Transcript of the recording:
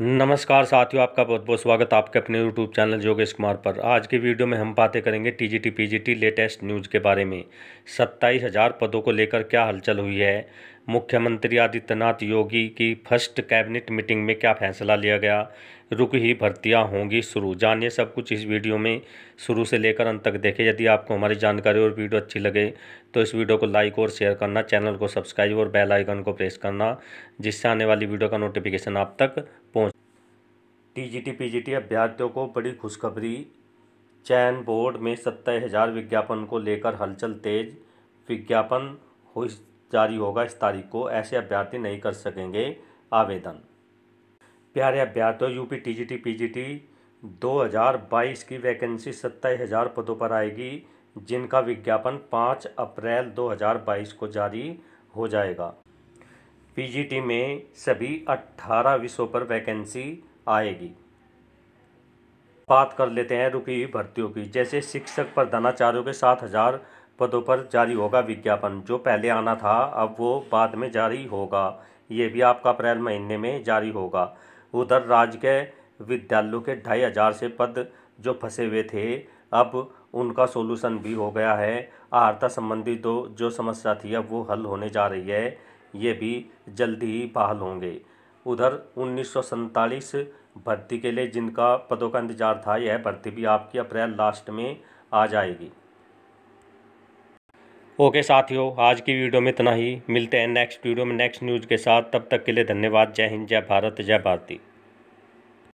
नमस्कार साथियों आपका बहुत बहुत स्वागत आपके अपने यूट्यूब चैनल योगेश कुमार पर आज की वीडियो में हम बातें करेंगे टीजीटी पीजीटी लेटेस्ट न्यूज़ के बारे में सत्ताईस हज़ार पदों को लेकर क्या हलचल हुई है मुख्यमंत्री आदित्यनाथ योगी की फर्स्ट कैबिनेट मीटिंग में क्या फैसला लिया गया रुक ही भर्तियां होंगी शुरू जानिए सब कुछ इस वीडियो में शुरू से लेकर अंत तक देखें यदि आपको हमारी जानकारी और वीडियो अच्छी लगे तो इस वीडियो को लाइक और शेयर करना चैनल को सब्सक्राइब और बेल आइकन को प्रेस करना जिससे आने वाली वीडियो का नोटिफिकेशन आप तक पहुँच टी जी टी अभ्यर्थियों को बड़ी खुशखबरी चयन बोर्ड में सत्तर हज़ार विज्ञापन को लेकर हलचल तेज विज्ञापन हो जारी होगा इस तारीख को ऐसे अभ्यर्थी नहीं कर सकेंगे आवेदन प्यारे अभ्यर्थियों यूपी टीजीटी पीजीटी 2022 की वैकेंसी सत्ताईस हज़ार पदों पर आएगी जिनका विज्ञापन 5 अप्रैल 2022 को जारी हो जाएगा पीजीटी में सभी 18 विषयों पर वैकेंसी आएगी बात कर लेते हैं रुकी भर्तियों की जैसे शिक्षक प्रधानाचार्यों के सात हज़ार पदों पर जारी होगा विज्ञापन जो पहले आना था अब वो बाद में जारी होगा ये भी आपका अप्रैल महीने में जारी होगा उधर राज्य के विद्यालयों के ढाई हज़ार से पद जो फंसे हुए थे अब उनका सोल्यूशन भी हो गया है आहता संबंधी दो जो समस्या थी अब वो हल होने जा रही है ये भी जल्दी ही बहाल होंगे उधर उन्नीस भर्ती के लिए जिनका पदों का इंतजार था यह भर्ती भी आपकी अप्रैल लास्ट में आ जाएगी ओके साथियों आज की वीडियो में इतना ही मिलते हैं नेक्स्ट वीडियो में नेक्स्ट न्यूज़ के साथ तब तक के लिए धन्यवाद जय हिंद जय भारत जय भारती